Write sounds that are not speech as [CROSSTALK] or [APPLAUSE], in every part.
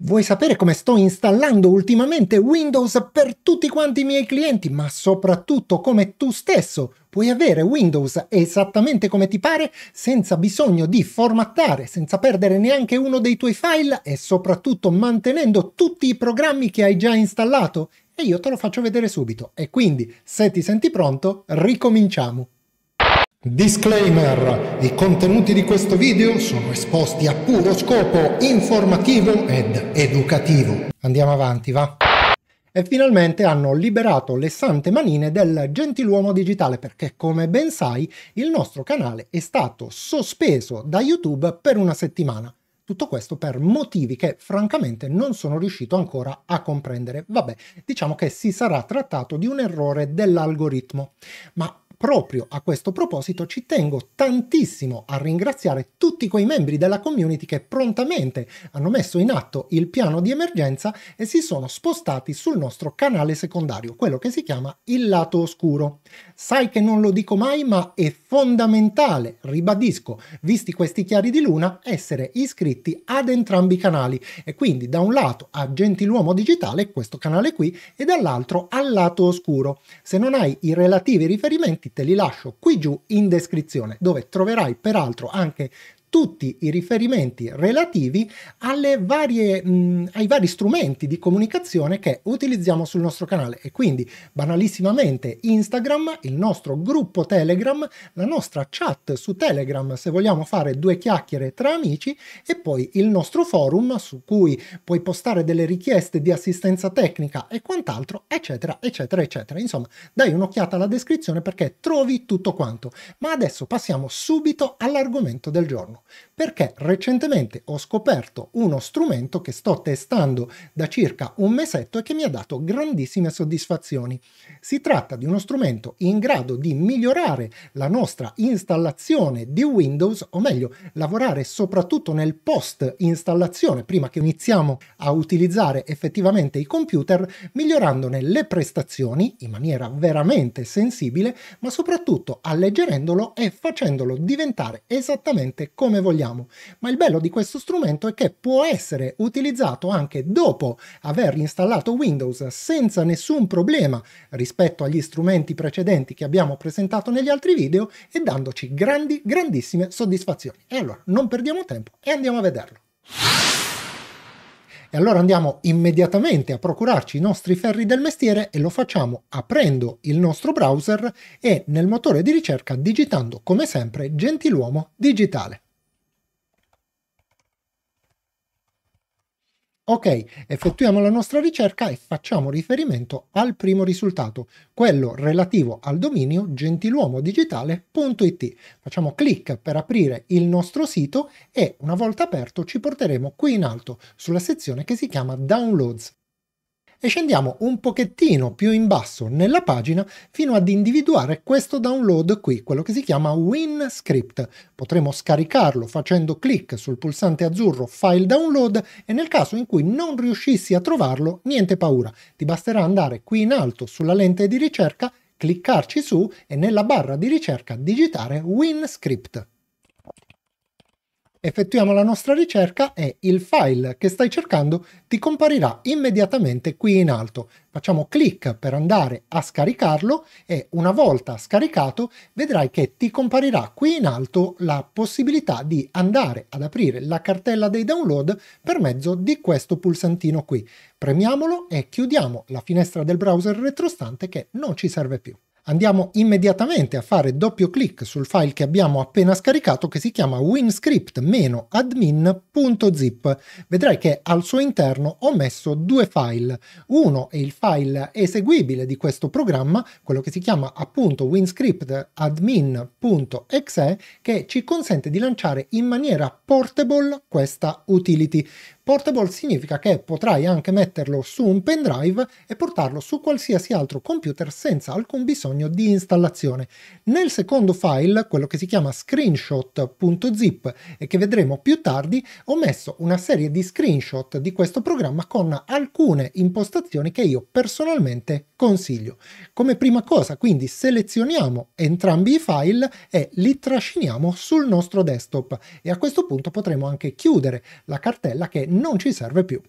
Vuoi sapere come sto installando ultimamente Windows per tutti quanti i miei clienti, ma soprattutto come tu stesso puoi avere Windows esattamente come ti pare senza bisogno di formattare, senza perdere neanche uno dei tuoi file e soprattutto mantenendo tutti i programmi che hai già installato? E io te lo faccio vedere subito. E quindi, se ti senti pronto, ricominciamo. Disclaimer, i contenuti di questo video sono esposti a puro scopo informativo ed educativo. Andiamo avanti, va? E finalmente hanno liberato le sante manine del gentiluomo digitale perché, come ben sai, il nostro canale è stato sospeso da YouTube per una settimana. Tutto questo per motivi che francamente non sono riuscito ancora a comprendere. Vabbè, diciamo che si sarà trattato di un errore dell'algoritmo. Ma proprio a questo proposito ci tengo tantissimo a ringraziare tutti quei membri della community che prontamente hanno messo in atto il piano di emergenza e si sono spostati sul nostro canale secondario, quello che si chiama Il lato oscuro. Sai che non lo dico mai, ma è fondamentale, ribadisco, visti questi chiari di luna, essere iscritti ad entrambi i canali e quindi da un lato a Gentiluomo Digitale, questo canale qui, e dall'altro al lato oscuro. Se non hai i relativi riferimenti Te li lascio qui giù in descrizione dove troverai peraltro anche tutti i riferimenti relativi alle varie, mh, ai vari strumenti di comunicazione che utilizziamo sul nostro canale e quindi banalissimamente Instagram, il nostro gruppo Telegram, la nostra chat su Telegram se vogliamo fare due chiacchiere tra amici e poi il nostro forum su cui puoi postare delle richieste di assistenza tecnica e quant'altro, eccetera, eccetera, eccetera. Insomma, dai un'occhiata alla descrizione perché trovi tutto quanto. Ma adesso passiamo subito all'argomento del giorno. Perché recentemente ho scoperto uno strumento che sto testando da circa un mesetto e che mi ha dato grandissime soddisfazioni. Si tratta di uno strumento in grado di migliorare la nostra installazione di Windows, o meglio, lavorare soprattutto nel post installazione, prima che iniziamo a utilizzare effettivamente i computer, migliorandone le prestazioni in maniera veramente sensibile, ma soprattutto alleggerendolo e facendolo diventare esattamente come come vogliamo. Ma il bello di questo strumento è che può essere utilizzato anche dopo aver installato Windows senza nessun problema rispetto agli strumenti precedenti che abbiamo presentato negli altri video e dandoci grandi, grandissime soddisfazioni. E allora non perdiamo tempo e andiamo a vederlo. E allora andiamo immediatamente a procurarci i nostri ferri del mestiere e lo facciamo aprendo il nostro browser e nel motore di ricerca digitando come sempre Gentiluomo Digitale. Ok, effettuiamo la nostra ricerca e facciamo riferimento al primo risultato, quello relativo al dominio gentiluomodigitale.it. Facciamo clic per aprire il nostro sito e una volta aperto ci porteremo qui in alto sulla sezione che si chiama Downloads e scendiamo un pochettino più in basso nella pagina fino ad individuare questo download qui, quello che si chiama WinScript. Potremo scaricarlo facendo clic sul pulsante azzurro File Download e nel caso in cui non riuscissi a trovarlo, niente paura, ti basterà andare qui in alto sulla lente di ricerca, cliccarci su e nella barra di ricerca digitare WinScript effettuiamo la nostra ricerca e il file che stai cercando ti comparirà immediatamente qui in alto. Facciamo clic per andare a scaricarlo e una volta scaricato vedrai che ti comparirà qui in alto la possibilità di andare ad aprire la cartella dei download per mezzo di questo pulsantino qui. Premiamolo e chiudiamo la finestra del browser retrostante che non ci serve più andiamo immediatamente a fare doppio clic sul file che abbiamo appena scaricato che si chiama winscript-admin.zip. Vedrai che al suo interno ho messo due file. Uno è il file eseguibile di questo programma, quello che si chiama appunto winscript-admin.exe che ci consente di lanciare in maniera portable questa utility. Portable significa che potrai anche metterlo su un pendrive e portarlo su qualsiasi altro computer senza alcun bisogno di installazione. Nel secondo file, quello che si chiama screenshot.zip e che vedremo più tardi, ho messo una serie di screenshot di questo programma con alcune impostazioni che io personalmente consiglio. Come prima cosa, quindi selezioniamo entrambi i file e li trasciniamo sul nostro desktop e a questo punto potremo anche chiudere la cartella che non ci serve più.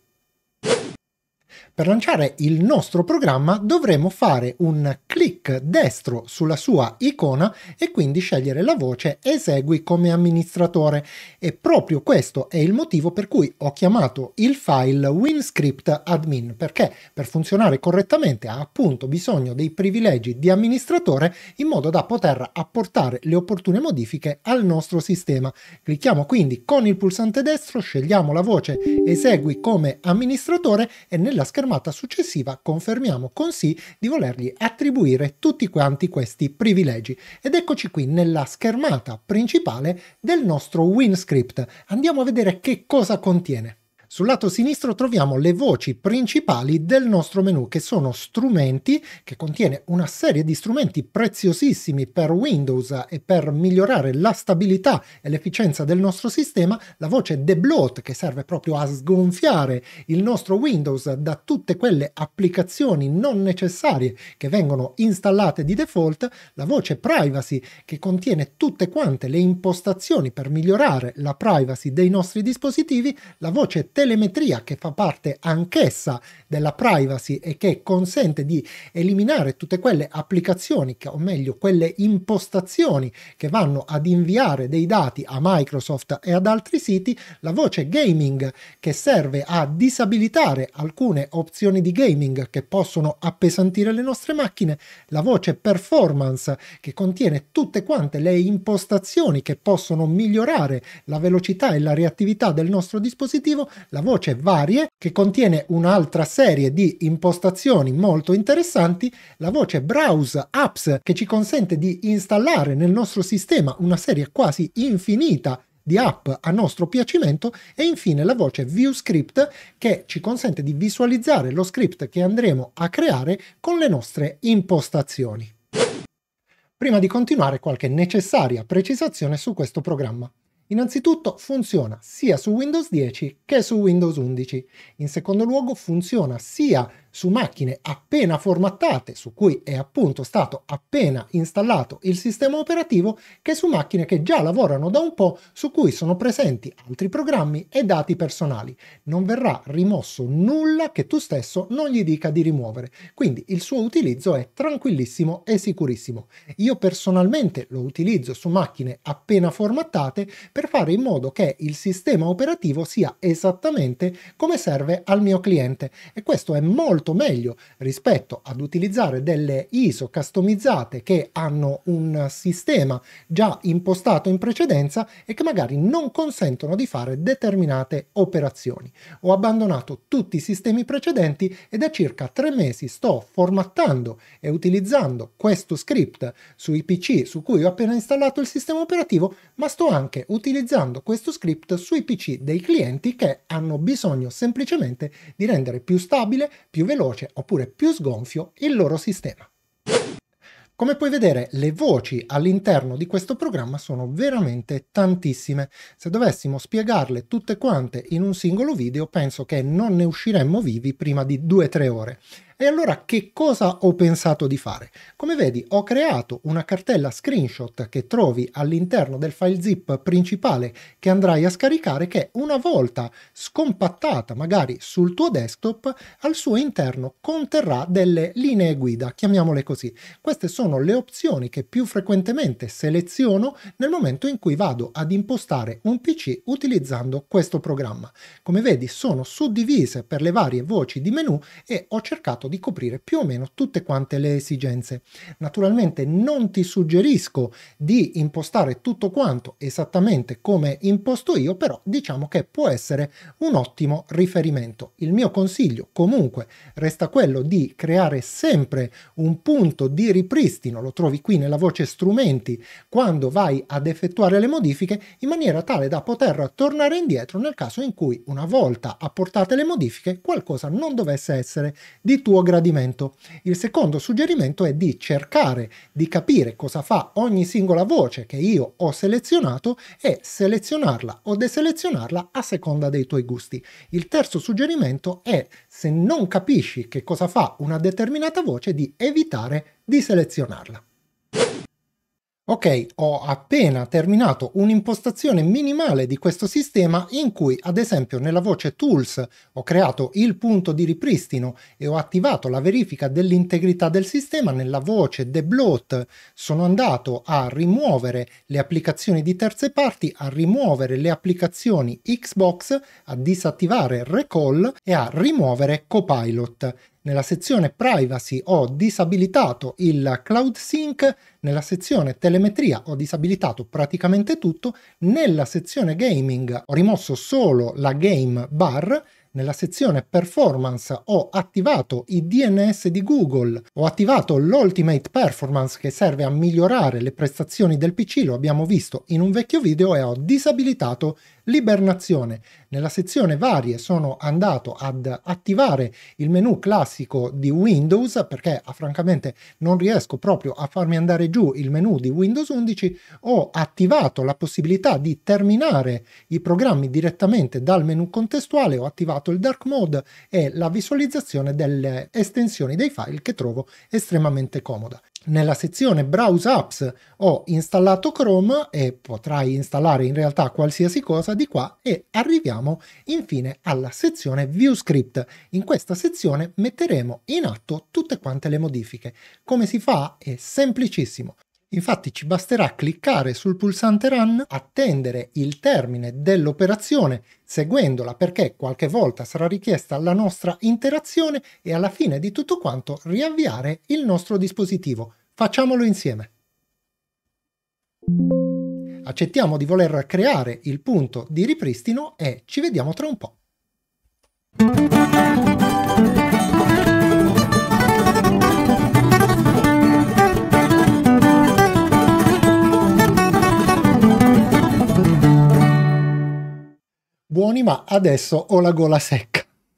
Per lanciare il nostro programma dovremo fare un clic destro sulla sua icona e quindi scegliere la voce Esegui come amministratore e proprio questo è il motivo per cui ho chiamato il file WinScript admin perché per funzionare correttamente ha appunto bisogno dei privilegi di amministratore in modo da poter apportare le opportune modifiche al nostro sistema. Clicchiamo quindi con il pulsante destro, scegliamo la voce Esegui come amministratore e nel nella schermata successiva confermiamo con sì di volergli attribuire tutti quanti questi privilegi. Ed eccoci qui nella schermata principale del nostro WinScript. Andiamo a vedere che cosa contiene. Sul lato sinistro troviamo le voci principali del nostro menu che sono strumenti che contiene una serie di strumenti preziosissimi per Windows e per migliorare la stabilità e l'efficienza del nostro sistema, la voce debloat che serve proprio a sgonfiare il nostro Windows da tutte quelle applicazioni non necessarie che vengono installate di default, la voce privacy che contiene tutte quante le impostazioni per migliorare la privacy dei nostri dispositivi, la voce telefonica telemetria che fa parte anch'essa della privacy e che consente di eliminare tutte quelle applicazioni, che, o meglio quelle impostazioni che vanno ad inviare dei dati a Microsoft e ad altri siti, la voce gaming che serve a disabilitare alcune opzioni di gaming che possono appesantire le nostre macchine, la voce performance che contiene tutte quante le impostazioni che possono migliorare la velocità e la reattività del nostro dispositivo, la voce varie che contiene un'altra serie di impostazioni molto interessanti, la voce browse apps che ci consente di installare nel nostro sistema una serie quasi infinita di app a nostro piacimento e infine la voce view script che ci consente di visualizzare lo script che andremo a creare con le nostre impostazioni. Prima di continuare qualche necessaria precisazione su questo programma. Innanzitutto funziona sia su Windows 10 che su Windows 11. In secondo luogo funziona sia su macchine appena formattate, su cui è appunto stato appena installato il sistema operativo, che su macchine che già lavorano da un po', su cui sono presenti altri programmi e dati personali. Non verrà rimosso nulla che tu stesso non gli dica di rimuovere, quindi il suo utilizzo è tranquillissimo e sicurissimo. Io personalmente lo utilizzo su macchine appena formattate per fare in modo che il sistema operativo sia esattamente come serve al mio cliente e questo è molto molto meglio rispetto ad utilizzare delle ISO customizzate che hanno un sistema già impostato in precedenza e che magari non consentono di fare determinate operazioni. Ho abbandonato tutti i sistemi precedenti e da circa tre mesi sto formattando e utilizzando questo script sui PC su cui ho appena installato il sistema operativo, ma sto anche utilizzando questo script sui PC dei clienti che hanno bisogno semplicemente di rendere più stabile, più veloce oppure più sgonfio il loro sistema. Come puoi vedere, le voci all'interno di questo programma sono veramente tantissime. Se dovessimo spiegarle tutte quante in un singolo video, penso che non ne usciremmo vivi prima di 2-3 ore. E allora che cosa ho pensato di fare? Come vedi ho creato una cartella screenshot che trovi all'interno del file zip principale che andrai a scaricare che una volta scompattata magari sul tuo desktop al suo interno conterrà delle linee guida, chiamiamole così. Queste sono le opzioni che più frequentemente seleziono nel momento in cui vado ad impostare un PC utilizzando questo programma. Come vedi sono suddivise per le varie voci di menu e ho cercato cercato di coprire più o meno tutte quante le esigenze. Naturalmente non ti suggerisco di impostare tutto quanto esattamente come imposto io, però diciamo che può essere un ottimo riferimento. Il mio consiglio comunque resta quello di creare sempre un punto di ripristino, lo trovi qui nella voce strumenti, quando vai ad effettuare le modifiche in maniera tale da poter tornare indietro nel caso in cui una volta apportate le modifiche qualcosa non dovesse essere di tuo tuo gradimento. Il secondo suggerimento è di cercare di capire cosa fa ogni singola voce che io ho selezionato e selezionarla o deselezionarla a seconda dei tuoi gusti. Il terzo suggerimento è, se non capisci che cosa fa una determinata voce, di evitare di selezionarla. Ok, ho appena terminato un'impostazione minimale di questo sistema in cui ad esempio nella voce Tools ho creato il punto di ripristino e ho attivato la verifica dell'integrità del sistema nella voce Debloat, sono andato a rimuovere le applicazioni di terze parti, a rimuovere le applicazioni Xbox, a disattivare Recall e a rimuovere Copilot nella sezione privacy ho disabilitato il cloud sync, nella sezione telemetria ho disabilitato praticamente tutto, nella sezione gaming ho rimosso solo la game bar, nella sezione performance ho attivato i DNS di Google, ho attivato l'Ultimate Performance che serve a migliorare le prestazioni del PC, lo abbiamo visto in un vecchio video, e ho disabilitato l'ibernazione. Nella sezione varie sono andato ad attivare il menu classico di Windows perché ah, francamente non riesco proprio a farmi andare giù il menu di Windows 11, ho attivato la possibilità di terminare i programmi direttamente dal menu contestuale, ho attivato fatto il dark mode è la visualizzazione delle estensioni dei file che trovo estremamente comoda. Nella sezione Browse Apps ho installato Chrome e potrai installare in realtà qualsiasi cosa di qua e arriviamo infine alla sezione View Script. In questa sezione metteremo in atto tutte quante le modifiche. Come si fa? È semplicissimo. Infatti ci basterà cliccare sul pulsante Run, attendere il termine dell'operazione seguendola perché qualche volta sarà richiesta la nostra interazione e alla fine di tutto quanto riavviare il nostro dispositivo. Facciamolo insieme. Accettiamo di voler creare il punto di ripristino e ci vediamo tra un po'. buoni, ma adesso ho la gola secca. [LAUGHS]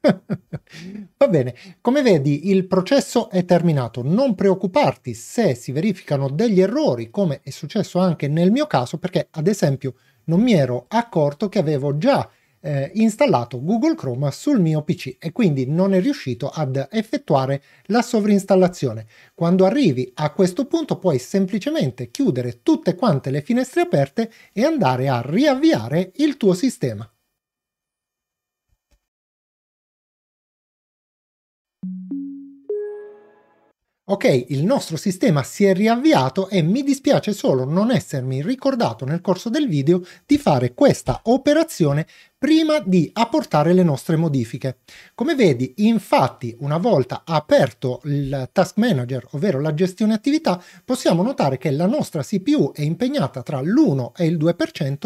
Va bene, come vedi il processo è terminato, non preoccuparti se si verificano degli errori come è successo anche nel mio caso perché ad esempio non mi ero accorto che avevo già eh, installato Google Chrome sul mio PC e quindi non è riuscito ad effettuare la sovrinstallazione. Quando arrivi a questo punto puoi semplicemente chiudere tutte quante le finestre aperte e andare a riavviare il tuo sistema. Ok, il nostro sistema si è riavviato e mi dispiace solo non essermi ricordato nel corso del video di fare questa operazione prima di apportare le nostre modifiche. Come vedi, infatti, una volta aperto il Task Manager, ovvero la gestione attività, possiamo notare che la nostra CPU è impegnata tra l'1 e il 2%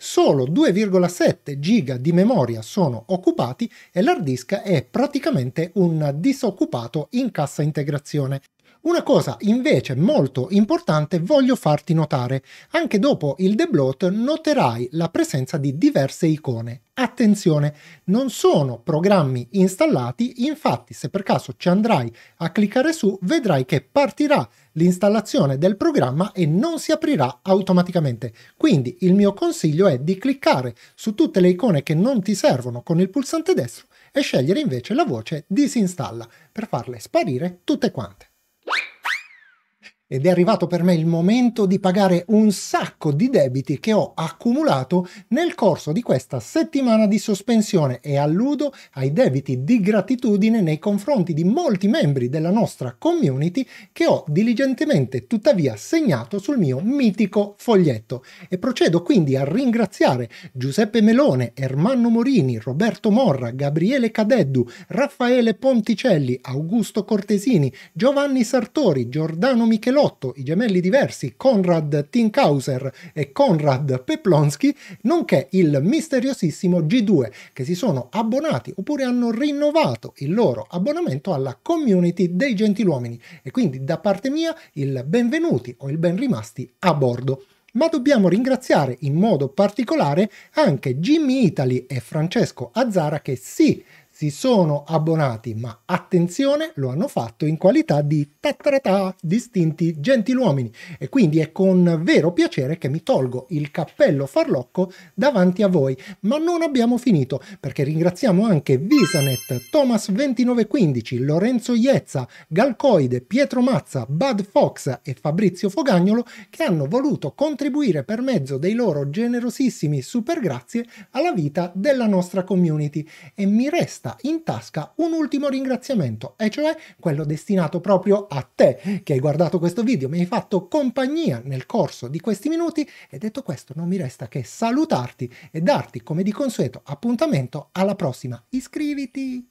solo 2,7 giga di memoria sono occupati e l'hard disk è praticamente un disoccupato in cassa integrazione. Una cosa invece molto importante voglio farti notare. Anche dopo il debloat noterai la presenza di diverse icone. Attenzione, non sono programmi installati, infatti se per caso ci andrai a cliccare su vedrai che partirà l'installazione del programma e non si aprirà automaticamente. Quindi il mio consiglio è di cliccare su tutte le icone che non ti servono con il pulsante destro e scegliere invece la voce disinstalla per farle sparire tutte quante ed è arrivato per me il momento di pagare un sacco di debiti che ho accumulato nel corso di questa settimana di sospensione e alludo ai debiti di gratitudine nei confronti di molti membri della nostra community che ho diligentemente tuttavia segnato sul mio mitico foglietto e procedo quindi a ringraziare Giuseppe Melone, Ermanno Morini, Roberto Morra, Gabriele Cadeddu, Raffaele Ponticelli, Augusto Cortesini, Giovanni Sartori, Giordano Micheloni, Lotto, i gemelli diversi Konrad Tinkhauser e Konrad Peplonsky, nonché il misteriosissimo G2, che si sono abbonati oppure hanno rinnovato il loro abbonamento alla community dei gentiluomini. E quindi da parte mia il benvenuti o il ben rimasti a bordo ma dobbiamo ringraziare in modo particolare anche Jimmy Italy e Francesco Azzara che sì, si sono abbonati, ma attenzione, lo hanno fatto in qualità di tatratà distinti gentiluomini e quindi è con vero piacere che mi tolgo il cappello farlocco davanti a voi. Ma non abbiamo finito, perché ringraziamo anche Visanet, Thomas2915, Lorenzo Iezza, Galcoide, Pietro Mazza, Bud Fox e Fabrizio Fogagnolo che hanno voluto contribuire per mezzo dei loro generosissimi super grazie alla vita della nostra community e mi resta resta in tasca un ultimo ringraziamento, e cioè quello destinato proprio a te che hai guardato questo video, mi hai fatto compagnia nel corso di questi minuti e detto questo non mi resta che salutarti e darti come di consueto appuntamento alla prossima. Iscriviti!